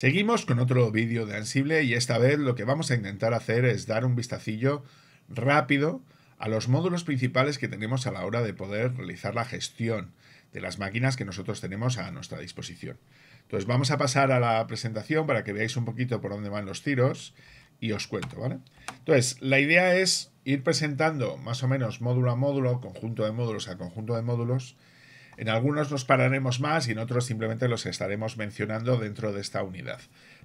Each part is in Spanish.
Seguimos con otro vídeo de Ansible y esta vez lo que vamos a intentar hacer es dar un vistacillo rápido a los módulos principales que tenemos a la hora de poder realizar la gestión de las máquinas que nosotros tenemos a nuestra disposición. Entonces vamos a pasar a la presentación para que veáis un poquito por dónde van los tiros y os cuento, ¿vale? Entonces, la idea es ir presentando más o menos módulo a módulo, conjunto de módulos a conjunto de módulos, en algunos nos pararemos más y en otros simplemente los estaremos mencionando dentro de esta unidad.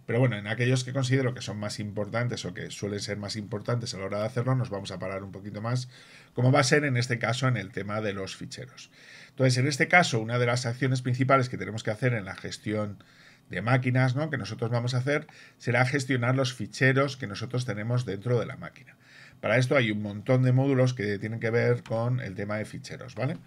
Pero bueno, en aquellos que considero que son más importantes o que suelen ser más importantes a la hora de hacerlo, nos vamos a parar un poquito más, como va a ser en este caso en el tema de los ficheros. Entonces, en este caso, una de las acciones principales que tenemos que hacer en la gestión de máquinas, ¿no? que nosotros vamos a hacer, será gestionar los ficheros que nosotros tenemos dentro de la máquina. Para esto hay un montón de módulos que tienen que ver con el tema de ficheros, ¿vale?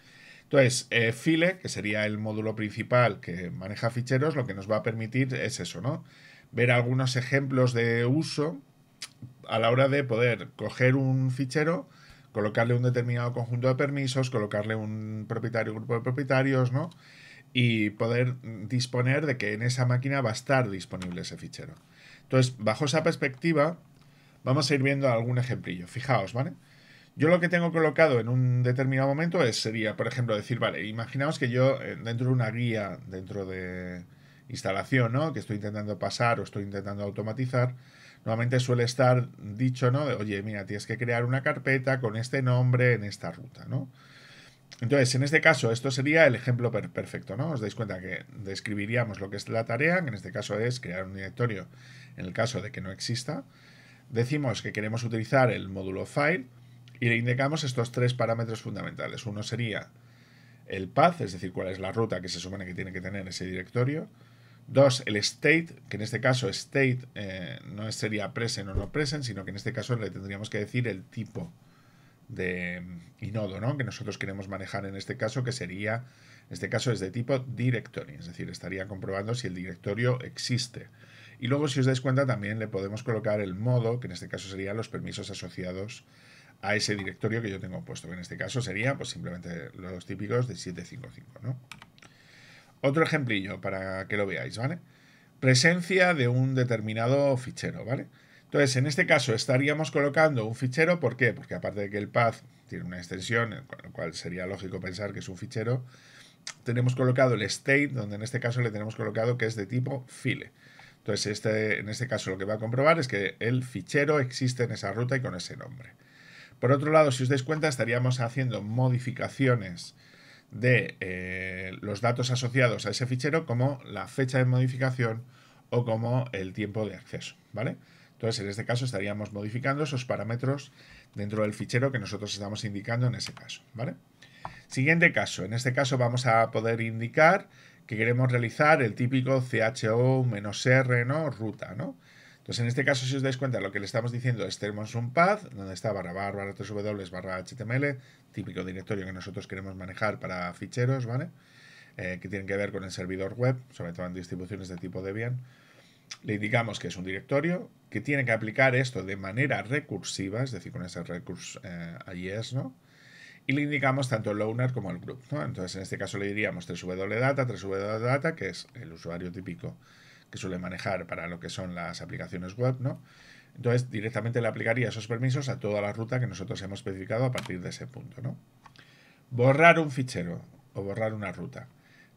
Entonces, eh, File, que sería el módulo principal que maneja ficheros, lo que nos va a permitir es eso, ¿no? Ver algunos ejemplos de uso a la hora de poder coger un fichero, colocarle un determinado conjunto de permisos, colocarle un propietario, grupo de propietarios, ¿no? Y poder disponer de que en esa máquina va a estar disponible ese fichero. Entonces, bajo esa perspectiva, vamos a ir viendo algún ejemplillo. Fijaos, ¿vale? Yo lo que tengo colocado en un determinado momento es, sería, por ejemplo, decir, vale, imaginaos que yo eh, dentro de una guía, dentro de instalación, ¿no? Que estoy intentando pasar o estoy intentando automatizar, normalmente suele estar dicho, ¿no? oye, mira, tienes que crear una carpeta con este nombre en esta ruta, ¿no? Entonces, en este caso, esto sería el ejemplo perfecto, ¿no? Os dais cuenta que describiríamos lo que es la tarea, que en este caso es crear un directorio en el caso de que no exista. Decimos que queremos utilizar el módulo file, y le indicamos estos tres parámetros fundamentales. Uno sería el path, es decir, cuál es la ruta que se supone que tiene que tener ese directorio. Dos, el state, que en este caso state eh, no sería present o no present, sino que en este caso le tendríamos que decir el tipo de inodo, ¿no? Que nosotros queremos manejar en este caso, que sería, en este caso es de tipo directory, es decir, estaría comprobando si el directorio existe. Y luego, si os dais cuenta, también le podemos colocar el modo, que en este caso serían los permisos asociados a ese directorio que yo tengo puesto, que en este caso sería pues simplemente los típicos de 755, ¿no? Otro ejemplillo para que lo veáis, ¿vale? Presencia de un determinado fichero, ¿vale? Entonces, en este caso estaríamos colocando un fichero, ¿por qué? Porque aparte de que el path tiene una extensión, con lo cual sería lógico pensar que es un fichero, tenemos colocado el state, donde en este caso le tenemos colocado que es de tipo file. Entonces, este, en este caso lo que va a comprobar es que el fichero existe en esa ruta y con ese nombre. Por otro lado, si os dais cuenta, estaríamos haciendo modificaciones de eh, los datos asociados a ese fichero como la fecha de modificación o como el tiempo de acceso, ¿vale? Entonces, en este caso estaríamos modificando esos parámetros dentro del fichero que nosotros estamos indicando en ese caso, ¿vale? Siguiente caso, en este caso vamos a poder indicar que queremos realizar el típico CHO-R, ¿no? Ruta, ¿no? Entonces, en este caso, si os dais cuenta, lo que le estamos diciendo es tenemos un path, donde está barra barra, barra 3 barra html, típico directorio que nosotros queremos manejar para ficheros, ¿vale? Eh, que tienen que ver con el servidor web, sobre todo en distribuciones de tipo Debian. Le indicamos que es un directorio, que tiene que aplicar esto de manera recursiva, es decir, con ese recurso, eh, es, ¿no? y le indicamos tanto el owner como el group. ¿no? Entonces, en este caso le diríamos 3 data 3 data, que es el usuario típico que suele manejar para lo que son las aplicaciones web, ¿no? Entonces, directamente le aplicaría esos permisos a toda la ruta que nosotros hemos especificado a partir de ese punto, ¿no? Borrar un fichero o borrar una ruta.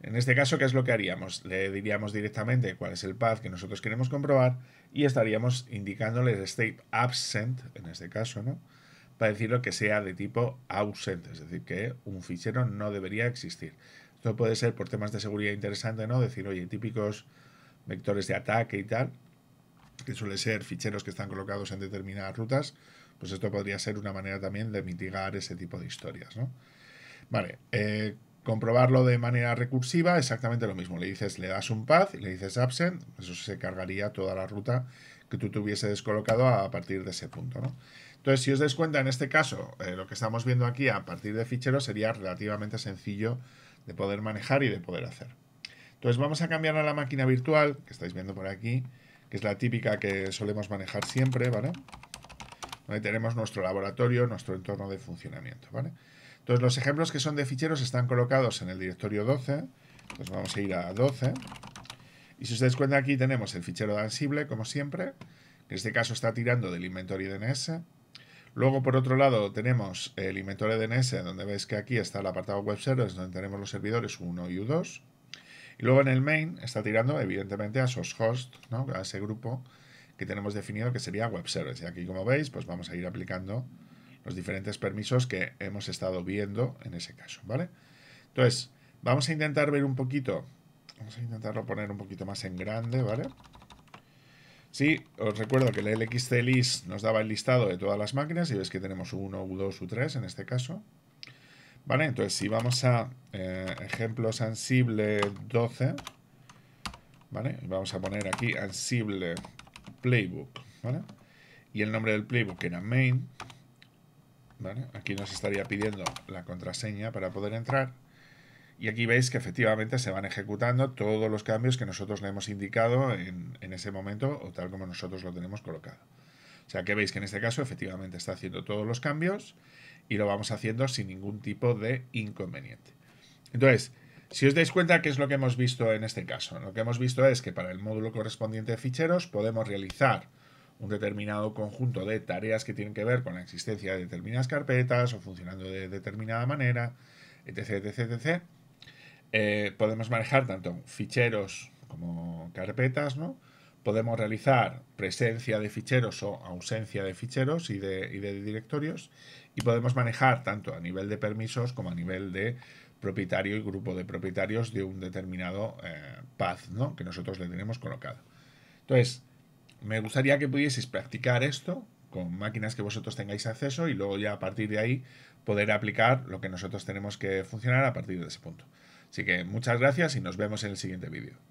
En este caso, ¿qué es lo que haríamos? Le diríamos directamente cuál es el path que nosotros queremos comprobar y estaríamos indicándole el state absent, en este caso, ¿no? Para decirlo que sea de tipo ausente, es decir, que un fichero no debería existir. Esto puede ser por temas de seguridad interesante, ¿no? Decir, oye, típicos vectores de ataque y tal, que suele ser ficheros que están colocados en determinadas rutas, pues esto podría ser una manera también de mitigar ese tipo de historias, Vale, eh, comprobarlo de manera recursiva, exactamente lo mismo. Le dices, le das un path y le dices absent, eso se cargaría toda la ruta que tú tuvieses descolocado a partir de ese punto, Entonces, si os dais cuenta, en este caso, eh, lo que estamos viendo aquí a partir de ficheros sería relativamente sencillo de poder manejar y de poder hacer. Entonces vamos a cambiar a la máquina virtual, que estáis viendo por aquí, que es la típica que solemos manejar siempre, ¿vale? Donde tenemos nuestro laboratorio, nuestro entorno de funcionamiento, ¿vale? Entonces los ejemplos que son de ficheros están colocados en el directorio 12, entonces vamos a ir a 12, y si os dais cuenta aquí tenemos el fichero de Ansible, como siempre, que en este caso está tirando del inventario DNS, Luego, por otro lado, tenemos el inventario DNS, donde veis que aquí está el apartado web servers, donde tenemos los servidores 1 y 2 y luego en el main está tirando, evidentemente, a esos hosts, ¿no? a ese grupo que tenemos definido que sería web service. Y aquí, como veis, pues vamos a ir aplicando los diferentes permisos que hemos estado viendo en ese caso, ¿vale? Entonces, vamos a intentar ver un poquito, vamos a intentarlo poner un poquito más en grande, ¿vale? Sí, os recuerdo que el LXC list nos daba el listado de todas las máquinas y veis que tenemos 1, U2, U3 en este caso. Entonces, si vamos a eh, Ejemplos Ansible 12, Vamos a poner aquí Ansible playbook, Y el nombre del playbook era main, Aquí nos estaría pidiendo la contraseña para poder entrar. Y aquí veis que efectivamente se van ejecutando todos los cambios que nosotros le hemos indicado en, en, ese momento o tal como nosotros lo tenemos colocado. O sea que veis que en este caso efectivamente está haciendo todos los cambios y lo vamos haciendo sin ningún tipo de inconveniente. Entonces, si os dais cuenta, ¿qué es lo que hemos visto en este caso? Lo que hemos visto es que para el módulo correspondiente de ficheros podemos realizar un determinado conjunto de tareas que tienen que ver con la existencia de determinadas carpetas o funcionando de determinada manera, etc. etc, eh, podemos manejar tanto ficheros como carpetas, ¿no? podemos realizar presencia de ficheros o ausencia de ficheros y de, directorios y podemos manejar tanto a nivel de permisos como a nivel de propietario y grupo de propietarios de un determinado eh, path que nosotros le tenemos colocado. Entonces, me gustaría que pudieseis practicar esto con máquinas que vosotros tengáis acceso y luego ya a partir de ahí poder aplicar lo que nosotros tenemos que funcionar a partir de ese punto. Así que muchas gracias y nos vemos en el siguiente vídeo.